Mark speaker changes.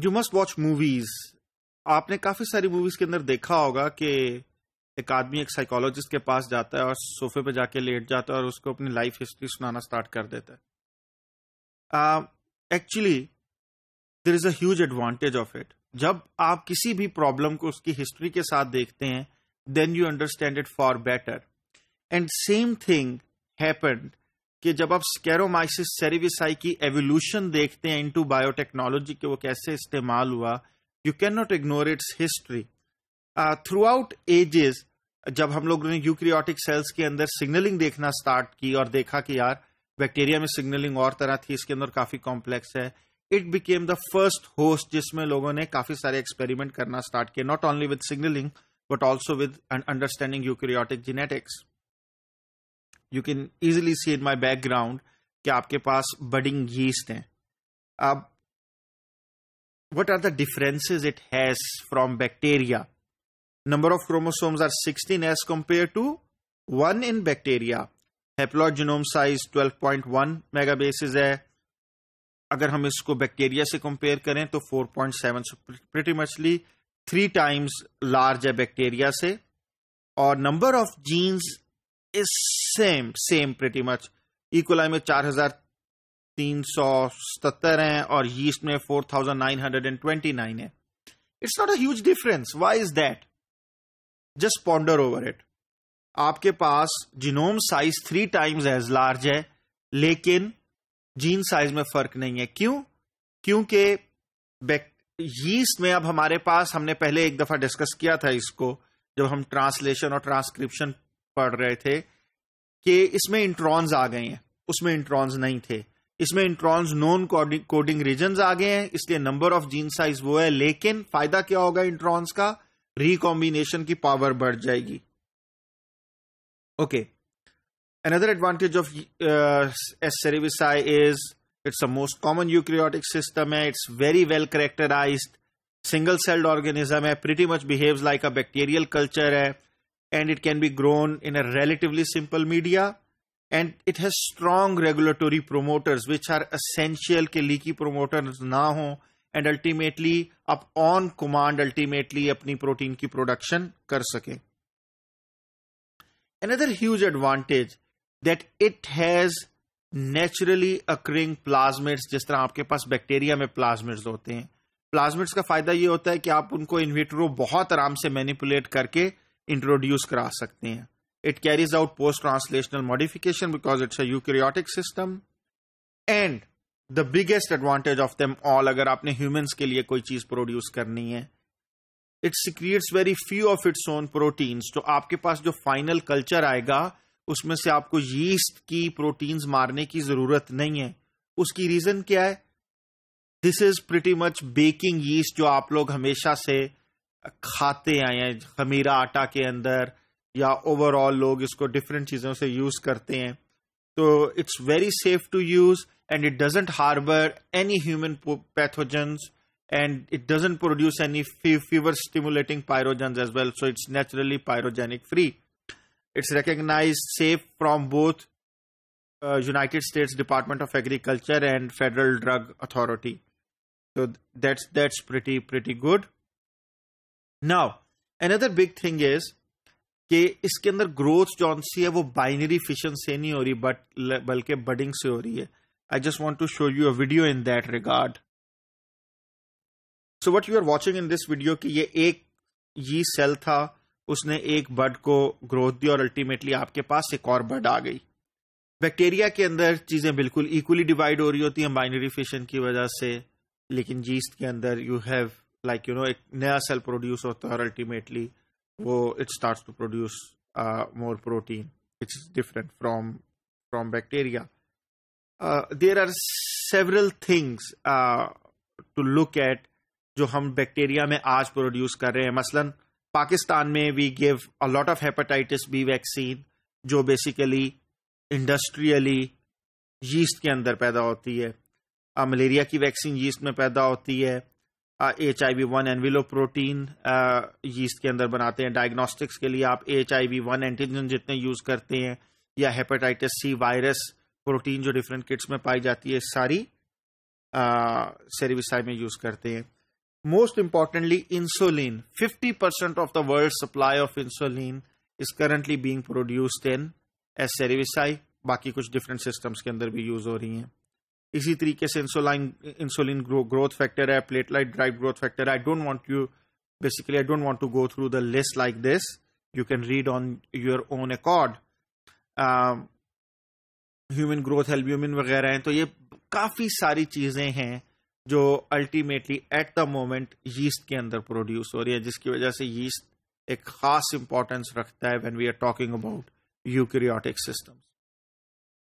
Speaker 1: you must watch movies आपने काफी सारी मूवीज के अंदर देखा होगा कि एक आदमी एक साइकोलॉजिस्ट के पास जाता है और सोफे पे जाके लेट जाता है और उसको अपनी लाइफ हिस्ट्री सुनाना स्टार्ट कर देता है actually there is a advantage of it जब आप किसी भी प्रॉब्लम को उसकी हिस्ट्री के साथ देखते हैं then you understand it for better and same thing happened कि जब आप स्केरोमाइसिस सेरिविसाई की एवोल्यूशन देखते हैं इनटू बायोटेक्नोलॉजी के वो कैसे इस्तेमाल हुआ you can not ignore its history throughout ages जब हम लोगों ने यूक्रियोटिक सेल्स के अंदर सिग्नलिंग देखना स्टार्ट की और देखा कि यार बैक्टीरिया में सिग्नलिंग और तरह थी इसके अंदर काफी कॉम्प्लेक्स है it became the first host जिसमें लोगों ने काफी सारे एक्सपेरिमेंट करना स्टार्ट किया not only with signalling but also with understanding eukaryotic genetics you can easily see in my background कि आपके पास बडिंग यीस्ट हैं अब what are the differences it has from bacteria number of chromosomes are sixteen as compare to one in bacteria haploid genome size twelve point one mega bases है अगर हम इसको bacteria से कंपेयर करें तो four point seven pretty muchly three times large है bacteria से और number of genes is same same pretty much E coli में चार हजार तीन सौ सतर है और यीस्ट में four thousand nine hundred and twenty nine है it's not a difference why is that just ponder over it आपके पास genome size three times as large है लेकिन जीन साइज में फर्क नहीं है क्यों क्योंकि यीस्ट में अब हमारे पास हमने पहले एक दफा डिस्कस किया था इसको जब हम ट्रांसलेशन और ट्रांसक्रिप्शन पढ़ रहे थे कि इसमें इंट्रॉन्स आ गए हैं उसमें इंट्रॉन्स नहीं थे इसमें इंट्रॉन्स नॉन कोडिंग रीजन आ गए हैं इसलिए नंबर ऑफ जीन साइज वो है लेकिन फायदा क्या होगा इंट्रॉन्स का रिकॉम्बिनेशन की पावर बढ़ जाएगी okay another advantage of S cerevisiae is it's a most common eukaryotic system है it's very well characterize single celled organism है pretty much behave like a bacterial culture है and it can be grown in a relatively simple media and it has strong regulatory promoters which are essential ke leaky promoters na ho and ultimately up on command ultimately apni protein ki production kar sake Another huge advantage that it has naturally occurring plasmids jis tarah aapke paas bacteria mein plasmids hote hain plasmids ka fayda ye hota hai ki aap unko in vitro bahut aaram se manipulate karke introduce करा सकते हैं it carries out post translational modification because it's a eukaryotic system and the biggest advantage of them all अगर आपने humans के लिए कोई चीज produce करनी है it secretes very few of its own proteins तो आपके पास जो फाइनल कल्चर आएगा उसमें से आपको यीस्ट की प्रोटीन्स मारने की जरूरत नहीं है उसकी रीजन क्या है this is pretty much baking yeast जो आप लोग हमेशा से खाते हैं या खमीरा आटा के अंदर या ओवरऑल लोग इसको डिफरेंट चीजों से यूज करते हैं तो it's very safe to use and it doesn't harbour any human pathogen and it doesn't produce any fever stimulating pyrogens as well so it's naturally pyrogenic free it's recognize safe from both United States Department of Agriculture and Federal Drug Authority so that's that's pretty pretty good now another big thing is कि इसके अंदर growth जो सी है वो binary fission से नहीं हो रही बट बल्कि बडिंग से हो रही है I just want to show you audio in that regard so what you are watching in this video कि ये एक ये सेल था उसने एक बर्ड को ग्रोथ दी और अल्टीमेटली आपके पास एक और बर्ड आ गई बैक्टीरिया के अंदर चीजें बिल्कुल इक्वली डिवाइड हो रही होती हैं बाइनरी फिशन की वजह से लेकिन जीस्ट के अंदर you have like you know एक नया सेल प्रोड्यूस होता है और अल्टीमेटली वो it start to produce more protein it's different from from bacteria there are several things to look at जो हम बैक्टीरिया में आज प्रोड्यूस कर रहे हैं मसलन पाकिस्तान में we give a lot of hepatitis B vaccine जो बेसिकली इंडस्ट्रियली यीस्ट के अंदर पैदा होती है मलेरिया uh, की वैक्सीन यीस्ट में पैदा होती है H I V one envelope protein yeast के अंदर बनाते हैं डायग्नोस्टिक्स के लिए आप H I V one antigen जितने यूज करते हैं या हेपेटाइटिस सी वायरस प्रोटीन जो डिफरेंट किट्स में पाई जाती है सारी सेरिविसाई में यूज करते हैं most importantly insulin 50 percent of the world supply of insulin is currently being produced in S cerevisiae बाकी कुछ डिफरेंट सिस्टम्स के अंदर भी यूज हो रही हैं इसी तरीके से इंसुलिन इंसुलिन ग्रोथ फैक्टर है platelet derived growth factor I don't want you basically I don't want to go through the list like this you can read on your own accord human growth growth um, वगैरह हैं तो ये काफी सारी चीजें हैं जो ultimately at the moment yeast के अंदर प्रोड्यूस हो रही है जिसकी वजह से यीस्ट एक खास इंपॉर्टेंस रखता है when we are talking about eukaryotic systems